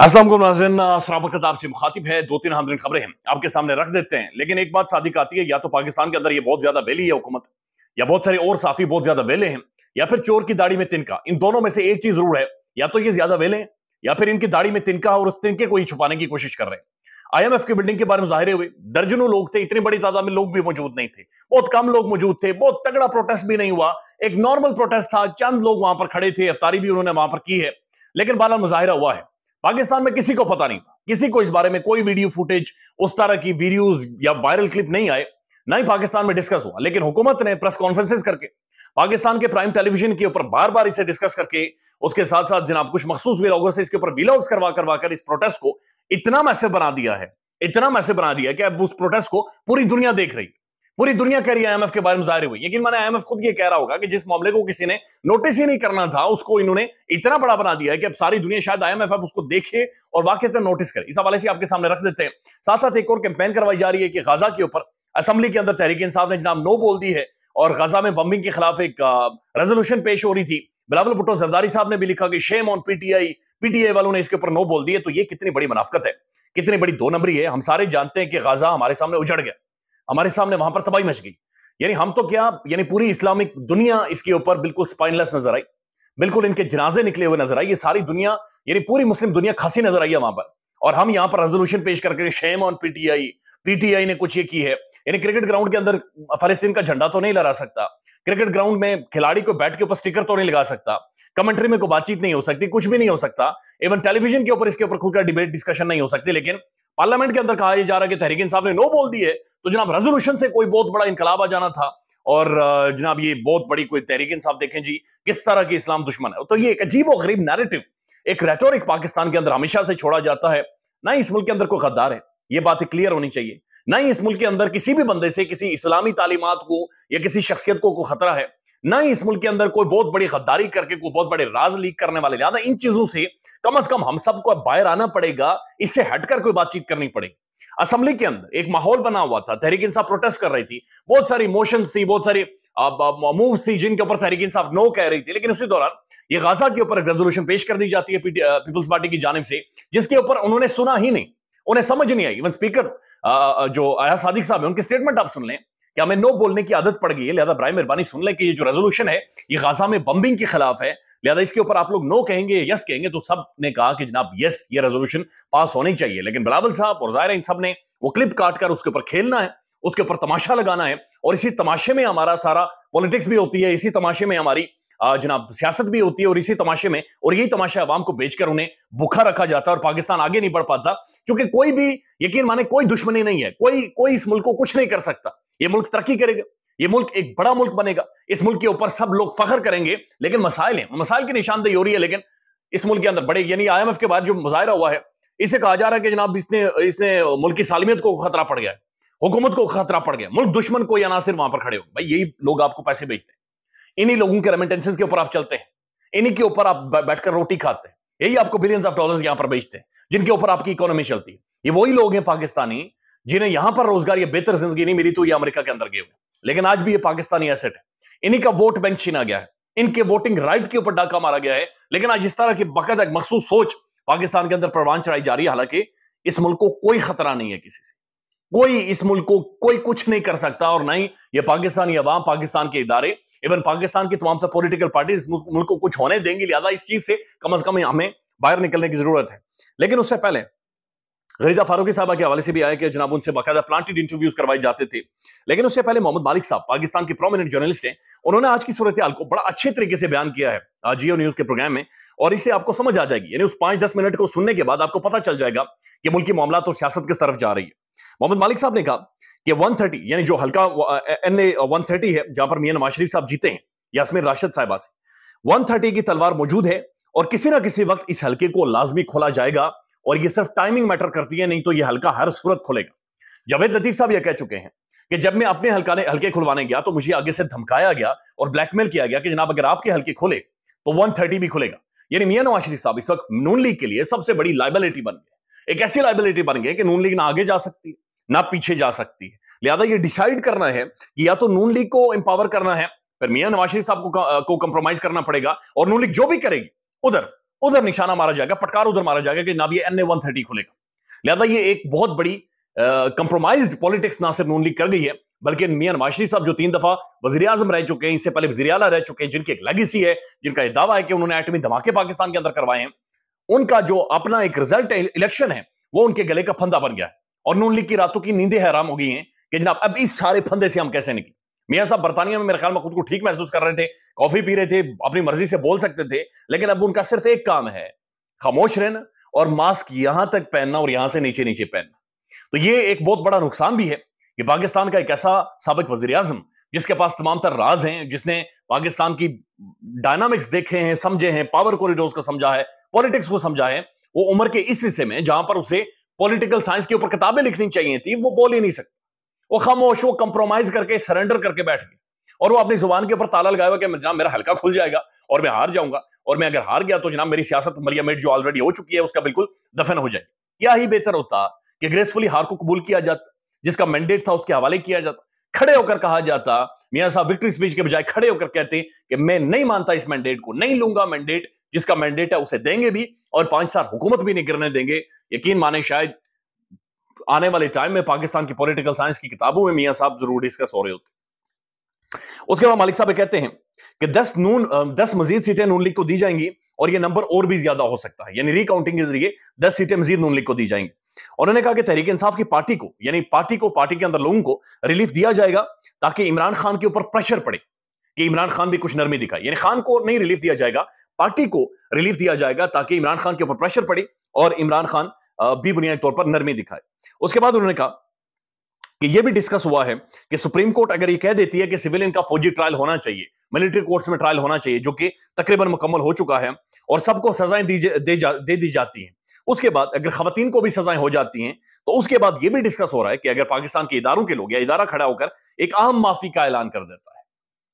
असलम नाजन सराबर कताब से मुखातिब है दो तीन हमदीन खबरें हैं आपके सामने रख देते हैं लेकिन एक बात का आती है या तो पाकिस्तान के अंदर ये बहुत ज्यादा वेली है हुकूमत या बहुत सारे और साफी बहुत ज्यादा वेले हैं या फिर चोर की दाढ़ी में तिनका इन दोनों में से एक चीज जरूर है या तो ये ज्यादा वेले हैं या फिर इनकी दाढ़ी में तिनका और उस तिनके को ही छुपाने की कोशिश कर रहे हैं एफ की बिल्डिंग के बारे में जाहिर हुए दर्जनों लोग थे इतनी बड़ी तादाद में लोग भी मौजूद नहीं थे बहुत कम लोग मौजूद थे बहुत तगड़ा प्रोटेस्ट भी नहीं हुआ एक नॉर्मल प्रोटेस्ट था चंद लोग वहां पर खड़े थे अफ्तारी भी उन्होंने वहां पर की है लेकिन बाला मुजाहरा हुआ है पाकिस्तान में किसी को पता नहीं था किसी को इस बारे में कोई वीडियो फुटेज उस तरह की वीडियोज या वायरल क्लिप नहीं आए ना ही पाकिस्तान में डिस्कस हुआ लेकिन हुकूमत ने प्रेस कॉन्फ्रेंसिस करके पाकिस्तान के प्राइम टेलीविजन के ऊपर बार बार इसे डिस्कस करके उसके साथ साथ जनाब कुछ मखसूस वीलॉगर से इसके ऊपर वीलॉग्स करवा करवा कर इस प्रोटेस्ट को इतना मैसेज बना दिया है इतना मैसेज बना दिया कि अब उस प्रोटेस्ट को पूरी दुनिया देख रही है पूरी दुनिया कह रही है आईएमएफ के बारे में जाहिर हुई लेकिन मैंने आईएमएफ खुद ये कह रहा होगा कि जिस मामले को किसी ने नोटिस ही नहीं करना था उसको इन्होंने इतना बड़ा बना दिया है कि अब सारी दुनिया शायद आईएमएफ अब उसको देखे और वाकई नोटिस करे इस हवाले से आपके सामने रख देते हैं साथ साथ एक और कैंपेन करवाई जा रही है कि गाजा के ऊपर असम्बली के अंदर तहरीक इंसाफ ने जनाब नो बोल दी है और गजा में बम्बिंग के खिलाफ एक रेजोल्यूशन पेश हो रही थी बिलावल भुट्टो जरदारी साहब ने भी लिखा कि शेम ऑन पीटीआई पीटीआई वालों ने इसके ऊपर नो बोल दिया तो ये कितनी बड़ी मुनाफ्त है कितनी बड़ी दो नंबरी है हम सारे जानते हैं कि गाजा हमारे सामने उजड़ गया हमारे सामने वहां पर तबाही मच गई यानी हम तो क्या यानी पूरी इस्लामिक दुनिया इसके ऊपर बिल्कुल स्पाइनलेस नजर आई बिल्कुल इनके जनाजे निकले हुए नजर आई ये सारी दुनिया यानी पूरी मुस्लिम दुनिया खासी नजर आई है वहां पर और हम यहाँ पर रेजोल्यूशन पेश करके शेम ऑन पीटीआई पीटीआई ने कुछ ये की है यानी क्रिकेट ग्राउंड के अंदर फलस्तीन का झंडा तो नहीं लहरा सकता क्रिकेट ग्राउंड में खिलाड़ी को बैट के ऊपर स्टिकर तो नहीं लगा सकता कमेंट्री में कोई बातचीत नहीं हो सकती कुछ भी नहीं हो सकता इवन टेलीविजन के ऊपर इसके ऊपर खुलकर डिबेट डिस्कशन नहीं हो सकती लेकिन पार्लियामेंट के अंदर कहा जा रहा है कि तहरीक इंसाफ ने नो बोल दिए तो जनाब रेजोल्यूशन से कोई बहुत बड़ा इनकलाब आ जाना था और जनाब ये बहुत बड़ी कोई तहरीक इंसाफ देखें जी किस तरह की इस्लाम दुश्मन है तो ये एक अजीब और गरीब नैरेटिव एक रेटोरिक पाकिस्तान के अंदर हमेशा से छोड़ा जाता है ना इस मुल्क के अंदर कोई गद्दार है ये बातें क्लियर होनी चाहिए ना ही इस मुल्क के अंदर किसी भी बंदे से किसी इस्लामी तालीमत को या किसी शख्सियत को, कोई खतरा है ना ही इस मुल्क के अंदर कोई बहुत बड़ी गद्दारी करके कोई बहुत बड़े राज लीक करने वाले लिहाजा इन चीजों से कम अज कम हम सबको बाहर आना पड़ेगा इससे हटकर कोई बातचीत करनी पड़ेगी असेंबली के अंदर एक माहौल बना हुआ था तहरीक इंसाफ प्रोटेस्ट कर रही थी बहुत सारी मोशन थी बहुत सारी मूव थी जिनके ऊपर तहरीक इंसाफ नो कह रही थी लेकिन उसी दौरान ये गाजा के ऊपर एक रेजोल्यूशन पेश कर दी जाती है पीपल्स पार्टी की जानब से जिसके ऊपर उन्होंने सुना ही नहीं उन्हें समझ नहीं आई इवन स्पीकर जो आया सादिक साहब है उनकी स्टेटमेंट आप सुन लें कि हमें नो बोलने की आदत पड़ गई है लिहाजा ब्राय मेहरबानी सुन लें कि ये जो रेजोल्यूशन है ये गाजा में बम्बिंग के खिलाफ है लिहाजा इसके ऊपर आप लोग नो कहेंगे यस कहेंगे तो सब ने कहा कि जनाब यस ये रेजोल्यूशन पास होनी चाहिए लेकिन बिलावल साहब और जाहिर इन सब ने वो क्लिप काट कर उसके ऊपर खेलना है उसके ऊपर तमाशा लगाना है और इसी तमाशे में हमारा सारा पॉलिटिक्स भी होती है इसी तमाशे में हमारी जनाब सियासत भी होती है और इसी तमाशे में और यही तमाशा आवाम को बेचकर उन्हें भूखा रखा जाता है और पाकिस्तान आगे नहीं बढ़ पाता क्योंकि कोई भी यकीन माने कोई दुश्मनी नहीं है कोई कोई इस मुल्क को कुछ नहीं कर सकता ये मुल्क तरक्की करेगा ये मुल्क एक बड़ा मुल्क बनेगा इस मुल्क के ऊपर सब लोग फखर करेंगे लेकिन मसाइल हैं मसाइल की निशानदेही हो रही है लेकिन इस मुल्क के अंदर बड़े यानी आईएमएफ के बाद जो मुजाहरा हुआ है इसे कहा जा रहा है कि जनाब इसने इसने मुल्क की सालमियत को खतरा पड़ गया है हुकूमत को खतरा पड़ गया मुल्क दुश्मन को या नासिर वहां पर खड़े हो भाई यही लोग आपको पैसे बेचते हैं इन्हीं लोगों के रेमिटेंसेस के ऊपर आप चलते हैं इन्हीं के ऊपर आप बैठकर रोटी खाते हैं यही आपको बिलियंस ऑफ डॉलर्स यहां पर बेचते हैं जिनके ऊपर आपकी इकोनॉमी चलती है ये वही लोग हैं पाकिस्तानी जिन्हें यहां पर रोजगार या बेहतर जिंदगी नहीं मिली तो ये अमेरिका के अंदर गए हुए लेकिन आज भी ये पाकिस्तानी एसेट है इन्हीं का वोट बैंक छीना गया है इनके वोटिंग राइट के ऊपर डाका मारा गया है लेकिन आज इस तरह की बकायदा एक मखसूस सोच पाकिस्तान के अंदर प्रवान चढ़ाई जा रही है हालांकि इस मुल्क को कोई खतरा नहीं है किसी से कोई इस मुल्क को कोई कुछ नहीं कर सकता और नहीं ये पाकिस्तानी अवाम पाकिस्तान के इदारे इवन पाकिस्तान की तमाम सब पॉलिटिकल पार्टी इस मुल्क को कुछ होने देंगी लिहाजा इस चीज से कम अज कम हमें बाहर निकलने की जरूरत है लेकिन उससे पहले गरीदा फारूकी साहब के हवाले से भी आया कि जनाब उनसे बाकायदा प्लांटेड इंटरव्यूज करवाए जाते थे लेकिन उससे पहले मोहम्मद मालिक साहब पाकिस्तान के प्रोमिनेंट जर्नलिस्ट हैं उन्होंने आज की सूरत हाल को बड़ा अच्छे तरीके से बयान किया है जियो न्यूज के प्रोग्राम में और इसे आपको समझ आ जाएगी यानी उस पांच दस मिनट को सुनने के बाद आपको पता चल जाएगा कि मुल्की मामला और सियासत किस तरफ जा रही है मोहम्मद मालिक साहब ने कहा कि वन यानी जो हल्का एन ए है जहां पर मियाँ नवाज शरीफ साहब जीते हैं यासमिन राशद साहिबा से वन की तलवार मौजूद है और किसी ना किसी वक्त इस हल्के को लाजमी खोला जाएगा और ये सिर्फ टाइमिंग मैटर करती है नहीं तो ये हल्का हर सूरत खुलेगा जावेद लतीफ साहब यह कह चुके हैं कि जब मैं अपने हल्काने हल्के खुलवाने गया तो मुझे आगे से धमकाया गया और ब्लैकमेल किया गया कि जनाब अगर आपके हल्के खुले तो 130 भी खुलेगा यानी मियां नवाज शरीफ साहब इस वक्त नून लीग के लिए सबसे बड़ी लाइबिलिटी बन गए एक ऐसी लाइबिलिटी बन गई कि नून लीग ना आगे जा सकती है ना पीछे जा सकती है लिहाजा ये डिसाइड करना है कि या तो नून लीग को एम्पावर करना है फिर मियाँ नवाज शरीफ साहब को कंप्रोमाइज करना पड़ेगा और नून लीग जो भी करेगी उधर उधर निशाना मारा जाएगा पटकार उधर मारा जाएगा कि नाबी एन ए वन थर्टी खुलेगा लिहाजा ये एक बहुत बड़ी कंप्रोमाइज पॉलिटिक्स ना सिर्फ नून लीग कर गई है बल्कि मियाँ नवाज शरीफ साहब जो तीन दफा वजी अजम रह चुके हैं इससे पहले वजी अला रह चुके हैं जिनकी एक लेगेसी है जिनका यह दावा है कि उन्होंने एटमी धमाके पाकिस्तान के अंदर करवाए हैं उनका जो अपना एक रिजल्ट है इलेक्शन है वो उनके गले का फंदा बन गया है और नून लीग की रातों की नींदें हैराम हो गई हैं कि जनाब अब इस सारे फंदे से हम कैसे निकले मियाँ साहब बरतानिया में मेरे ख्याल में खुद को ठीक महसूस कर रहे थे कॉफी पी रहे थे अपनी मर्जी से बोल सकते थे लेकिन अब उनका सिर्फ एक काम है खामोश रहना और मास्क यहां तक पहनना और यहां से नीचे नीचे पहनना तो ये एक बहुत बड़ा नुकसान भी है कि पाकिस्तान का एक ऐसा सबक वजीर आजम जिसके पास तमाम तर राज हैं जिसने पाकिस्तान की डायनामिक्स देखे हैं समझे हैं पावर कॉरिडोर को समझा है पॉलिटिक्स को समझा है वो उम्र के इस हिस्से में जहां पर उसे पॉलिटिकल साइंस के ऊपर किताबें लिखनी चाहिए थी वो बोल ही नहीं सकते वो खामोश वो कंप्रोमाइज करके सरेंडर करके बैठ गए और वो अपनी जुबान के ऊपर ताला लगाए हुआ कि जनाब मेरा हल्का खुल जाएगा और मैं हार जाऊंगा और मैं अगर हार गया तो जनाब मेरी सियासत मलियामेट जो ऑलरेडी हो चुकी है उसका बिल्कुल दफन हो जाएगी क्या ही बेहतर होता कि ग्रेसफुली हार को कबूल किया जाता जिसका मैंडेट था उसके हवाले किया जाता खड़े होकर कहा जाता मियाँ साहब विक्ट्री स्पीच के बजाय खड़े होकर कहते कि मैं नहीं मानता इस मैंडेट को नहीं लूंगा मैंडेट जिसका मैंडेट है उसे देंगे भी और पांच साल हुकूमत भी नहीं करने देंगे यकीन माने शायद आने वाले टाइम में पाकिस्तान की पॉलिटिकल साइंस की किताबों में मियाँ साहब जरूर डिस्कस हो रहे होते उसके बाद मालिक साहब कहते हैं कि 10 नून 10 मजीद सीटें नून लीग को दी जाएंगी और ये नंबर और भी ज्यादा हो सकता है यानी रिकाउंटिंग के जरिए 10 सीटें मजीद नून लीग को दी जाएंगी और उन्होंने कहा कि तहरीक इंसाफ की पार्टी को यानी पार्टी को पार्टी के अंदर लोगों को रिलीफ दिया जाएगा ताकि इमरान खान के ऊपर प्रेशर पड़े कि इमरान खान भी कुछ नरमी दिखाई यानी खान को नहीं रिलीफ दिया जाएगा पार्टी को रिलीफ दिया जाएगा ताकि इमरान खान के ऊपर प्रेशर पड़े और इमरान खान भी बुनियादी तौर पर नरमी दिखाए उसके बाद उन्होंने कहा कि यह भी डिस्कस हुआ है कि सुप्रीम कोर्ट अगर ये कह देती है कि सिविलियन का फौजी ट्रायल होना चाहिए मिलिट्री कोर्ट्स में ट्रायल होना चाहिए जो कि तकरीबन मुकम्मल हो चुका है और सबको सजाएं दी दे, जा, दे दी जाती हैं उसके बाद अगर खातन को भी सजाएं हो जाती हैं तो उसके बाद यह भी डिस्कस हो रहा है कि अगर पाकिस्तान के इदारों के लोग या इदारा खड़ा होकर एक आम माफी का ऐलान कर देता है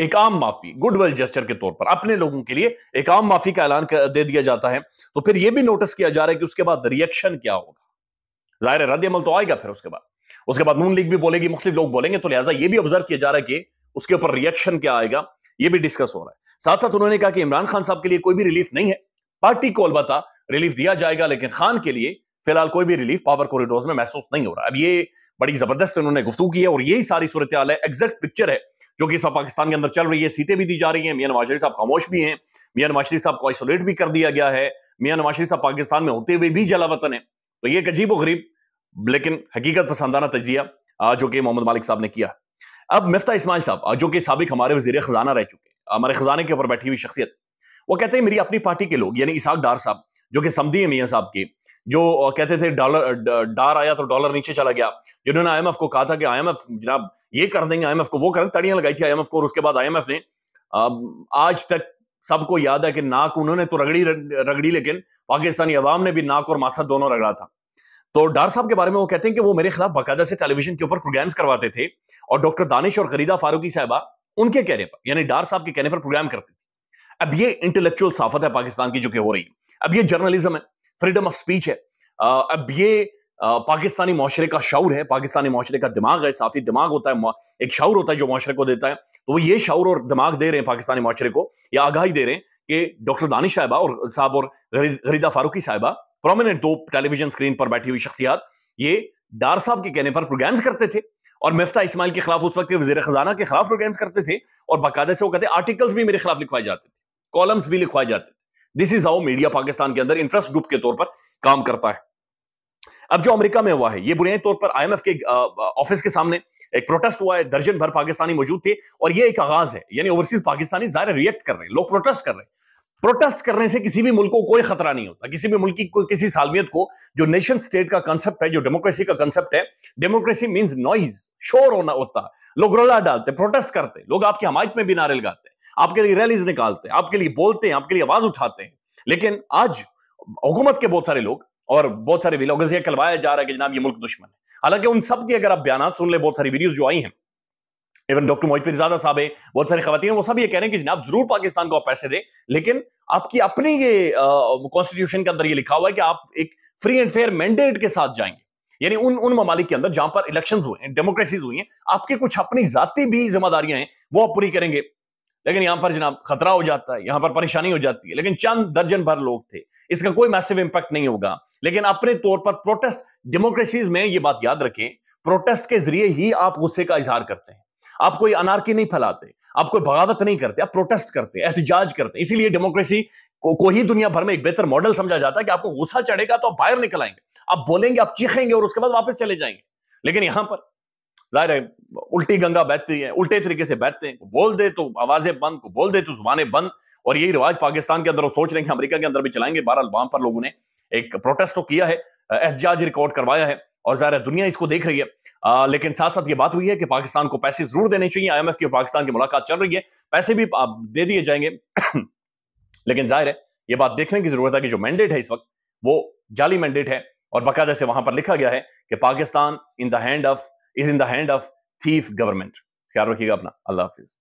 एक आम माफी गुडविल जेस्टर के तौर पर अपने लोगों के लिए एक आम माफी का ऐलान दे दिया जाता है तो फिर यह भी नोटिस किया जा रहा है कि उसके बाद रिएक्शन क्या होगा जाहिर है रद्द तो आएगा फिर उसके बाद उसके बाद नून लीग भी बोलेगी मुख्तु लोग बोलेंगे तो लिहाजा यह भी ऑब्जर्व किया जा रहा है कि उसके ऊपर रिएक्शन क्या आएगा यह भी डिस्कस हो रहा है साथ साथ उन्होंने कहा कि इमरान खान साहब के लिए कोई भी रिलीफ नहीं है पार्टी को अलबत्ता रिलीफ दिया जाएगा लेकिन खान के लिए फिलहाल कोई भी रिलीफ पावर कॉरिडोर में महसूस नहीं हो रहा अब ये बड़ी जबरदस्त उन्होंने गुफ्तू की है और यही सारी सूरत है एग्जैक्ट पिक्चर है जो कि सब पाकिस्तान के अंदर चल रही है सीटें भी दी जा रही हैं मियाँ नवाज शरीफ साहब खामोश भी हैं मियाँ नवाज शरीफ साहब को आइसोलेट भी कर दिया गया है मियाँ नवाज शरीफ साहब पाकिस्तान में होते हुए भी जला वतन है तो ये एक अजीब वरीब लेकिन हकीकत पसंदाना तजिया जो कि मोहम्मद मालिक साहब ने किया अब मिफ्ता इसमाइल साहब जो कि सबक हमारे वजीर खजाना रह चुके हैं हमारे खजाने के ऊपर बैठी हुई शख्सियत वो कहते हैं मेरी अपनी पार्टी के लोग यानी इसाक डार साहब जो कि समदी है मियाँ साहब के जो कहते थे डॉलर डार आया तो डॉलर नीचे चला गया जिन्होंने आईएमएफ को कहा था कि आईएमएफ जनाब ये कर देंगे आईएमएफ को वो करें तड़ियां लगाई थी आईएमएफ को और उसके बाद आईएमएफ ने आज तक सबको याद है कि नाक उन्होंने तो रगड़ी रगड़ी लेकिन पाकिस्तानी अवाम ने भी नाक और माथा दोनों रगड़ा था तो डार साहब के बारे में वो कहते हैं कि वो मेरे खिलाफ बाकायदा से टेलीविजन के ऊपर प्रोग्राम्स करवाते थे और डॉक्टर दानिश और खरीदा फारूकी साहबा उनके कहने पर यानी डार साहब के कहने पर प्रोग्राम करते थे अब ये इंटेलेक्चुअल साफत है पाकिस्तान की जो कि हो रही है अब ये जर्नलिज्म है फ्रीडम ऑफ स्पीच है अब ये पाकिस्तानी माशरे का शौर है पाकिस्तानी माशरे का दिमाग है साथ ही दिमाग होता है एक शौर होता है जो माशरे को देता है तो वो ये शौर और दिमाग दे रहे हैं पाकिस्तानी माशरे को या आगाही दे रहे हैं कि डॉक्टर दानिश साहिबा और साहब और गरीदा फारूकी साहबा प्रोमिनेंट दो टेलीविजन स्क्रीन पर बैठी हुई शख्सियात ये डार साहब के कहने पर प्रोग्राम्स करते थे और मफ्ता इसमाइल के खिलाफ उस वक्त वजीर खजाना के खिलाफ प्रोग्राम्स करते थे और बाकायदा से वो कहते आर्टिकल्स भी मेरे खिलाफ लिखवाए जाते थे कॉलम्स भी लिखवाए जाते थे this is how media Pakistan के अंदर इंटरेस्ट ग्रुप के तौर पर काम करता है अब जो अमेरिका में हुआ है ये बुनियादी तौर पर आईएमएफ के ऑफिस के सामने एक प्रोटेस्ट हुआ है दर्जन भर पाकिस्तानी मौजूद थे और ये एक आगाज है यानी ओवरसीज पाकिस्तानी जाहिर रिएक्ट कर रहे हैं लोग प्रोटेस्ट कर रहे हैं प्रोटेस्ट करने से किसी भी मुल्क को कोई खतरा नहीं होता किसी भी मुल्क की कोई किसी सालमियत को जो नेशन स्टेट का कंसेप्ट है जो डेमोक्रेसी का कंसेप्ट है डेमोक्रेसी मीन्स नॉइज शोर होना होता है लोग रोला डालते प्रोटेस्ट करते लोग आपकी हमायत में भी नारे लगाते आपके लिए रैलीज निकालते हैं आपके लिए बोलते हैं आपके लिए आवाज उठाते हैं लेकिन आज हुकूमत के बहुत सारे लोग और बहुत सारे विलोगज ये कलवाया जा रहा है कि जनाब ये मुल्क दुश्मन है हालांकि उन सब के अगर आप बयान सुन ले बहुत सारी वीडियोज जो आई हैं इवन डॉक्टर मोहित पिरजादा साहब है बहुत सारी खातन वो सब ये कह रहे हैं कि जनाब जरूर पाकिस्तान को आप पैसे दें लेकिन आपकी अपनी ये कॉन्स्टिट्यूशन के अंदर ये लिखा हुआ है कि आप एक फ्री एंड फेयर मैंडेट के साथ जाएंगे यानी उन उन ममालिक के अंदर जहां पर इलेक्शंस हुए हैं डेमोक्रेसीज हुई हैं आपके कुछ अपनी जाति भी जिम्मेदारियां हैं वो आप पूरी करेंगे लेकिन यहां पर जनाब खतरा हो जाता है यहां पर परेशानी हो जाती है लेकिन चंद दर्जन भर लोग थे इसका कोई मैसिव इंपैक्ट नहीं होगा लेकिन अपने तौर पर प्रोटेस्ट डेमोक्रेसीज में ये बात याद रखें प्रोटेस्ट के जरिए ही आप गुस्से का इजहार करते हैं आप कोई अनारकी नहीं फैलाते आप कोई बगावत नहीं करते आप प्रोटेस्ट करते हैं एहतजाज करते हैं इसीलिए डेमोक्रेसी को, को ही दुनिया भर में एक बेहतर मॉडल समझा जाता है कि आपको गुस्सा चढ़ेगा तो आप बाहर निकल आएंगे आप बोलेंगे आप चीखेंगे और उसके बाद वापस चले जाएंगे लेकिन यहां पर जाहिर है उल्टी गंगा बहती है उल्टे तरीके से बहते हैं बोल दे तो आवाजें बंद को तो बोल दे तो जुबाने बंद और यही रिवाज पाकिस्तान के अंदर सोच रहे हैं अमरीका के अंदर भी चलाएंगे बहरहाल वहां पर लोगों ने एक प्रोटेस्ट तो किया है एहतजाज रिकॉर्ड करवाया है और ज़ाहिर दुनिया इसको देख रही है आ, लेकिन साथ साथ ये बात हुई है कि पाकिस्तान को पैसे जरूर देने चाहिए आईएमएफ की पाकिस्तान की मुलाकात चल रही है पैसे भी दे दिए जाएंगे लेकिन जाहिर है ये बात देखने की जरूरत है कि जो मैंडेट है इस वक्त वो जाली मैंडेट है और बाकायदा से वहां पर लिखा गया है कि Pakistan in the hand of is in the hand of thief government ख्याल रखिएगा अपना अल्लाह हाफिज़